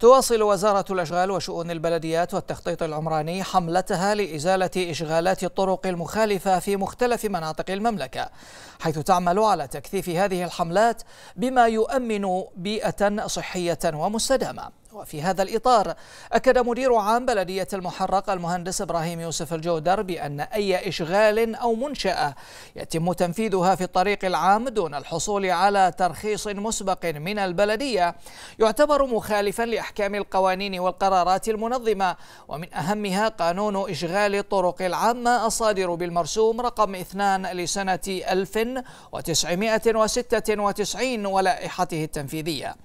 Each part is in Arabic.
تواصل وزارة الأشغال وشؤون البلديات والتخطيط العمراني حملتها لإزالة إشغالات الطرق المخالفة في مختلف مناطق المملكة حيث تعمل على تكثيف هذه الحملات بما يؤمن بيئة صحية ومستدامة وفي هذا الإطار أكد مدير عام بلدية المحرق المهندس إبراهيم يوسف الجودر بأن أي إشغال أو منشأة يتم تنفيذها في الطريق العام دون الحصول على ترخيص مسبق من البلدية يعتبر مخالفا لأحكام القوانين والقرارات المنظمة ومن أهمها قانون إشغال الطرق العامة الصادر بالمرسوم رقم 2 لسنة 1996 ولائحته التنفيذية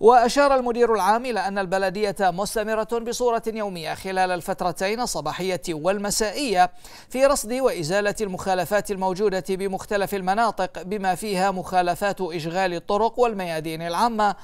وأشار المدير العام إلى أن البلدية مستمرة بصورة يومية خلال الفترتين الصباحية والمسائية في رصد وإزالة المخالفات الموجودة بمختلف المناطق بما فيها مخالفات إشغال الطرق والميادين العامة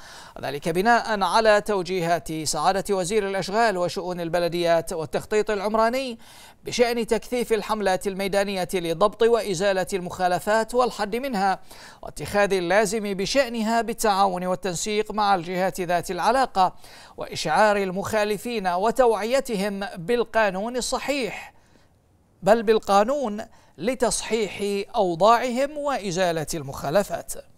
ذلك بناء على توجيهات سعادة وزير الأشغال وشؤون البلديات والتخطيط العمراني بشأن تكثيف الحملات الميدانية لضبط وإزالة المخالفات والحد منها واتخاذ اللازم بشأنها بالتعاون والتنسيق مع والجهات ذات العلاقة وإشعار المخالفين وتوعيتهم بالقانون الصحيح بل بالقانون لتصحيح أوضاعهم وإزالة المخالفات